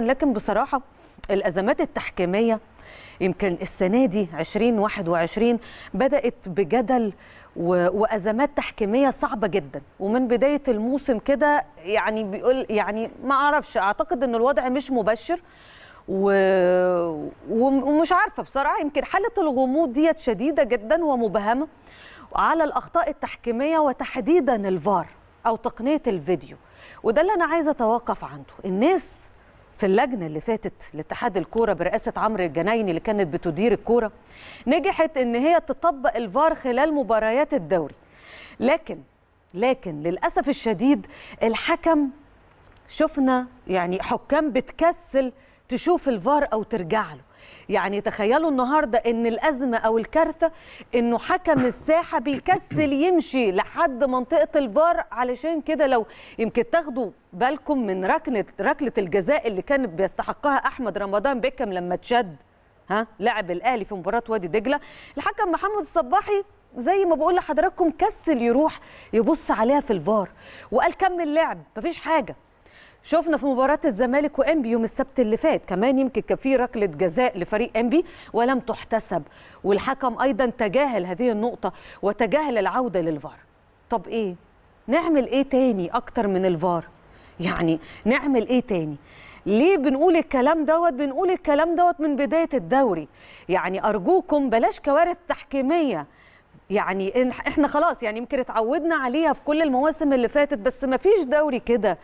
لكن بصراحة الأزمات التحكيمية يمكن السنة دي 2021 بدأت بجدل وأزمات تحكيمية صعبة جدا ومن بداية الموسم كده يعني بيقول يعني ما أعرفش أعتقد أن الوضع مش مبشر و... ومش عارفة بصراحة يمكن حالة الغموض ديت شديدة جدا ومبهمة على الأخطاء التحكيمية وتحديدا الفار أو تقنية الفيديو وده اللي أنا عايزة أتوقف عنده الناس في اللجنه اللي فاتت لاتحاد الكوره برئاسه عمرو الجنايني اللي كانت بتدير الكوره نجحت ان هي تطبق الفار خلال مباريات الدوري لكن لكن للاسف الشديد الحكم شفنا يعني حكام بتكسل تشوف الفار او ترجع له يعني تخيلوا النهارده ان الازمه او الكارثه انه حكم الساحه بيكسل يمشي لحد منطقه الفار علشان كده لو يمكن تاخدوا بالكم من ركنه ركله الجزاء اللي كان بيستحقها احمد رمضان بيكم لما اتشد ها لعب الاهلي في مباراه وادي دجله الحكم محمد الصباحي زي ما بقول لحضراتكم كسل يروح يبص عليها في الفار وقال كمل لعب مفيش حاجه شفنا في مباراة الزمالك وانبي يوم السبت اللي فات كمان يمكن كان في ركلة جزاء لفريق انبي ولم تحتسب والحكم ايضا تجاهل هذه النقطة وتجاهل العودة للفار طب ايه نعمل ايه تاني اكتر من الفار يعني نعمل ايه تاني ليه بنقول الكلام دوت بنقول الكلام دوت من بداية الدوري يعني ارجوكم بلاش كوارث تحكيمية يعني احنا خلاص يعني يمكن اتعودنا عليها في كل المواسم اللي فاتت بس ما فيش دوري كده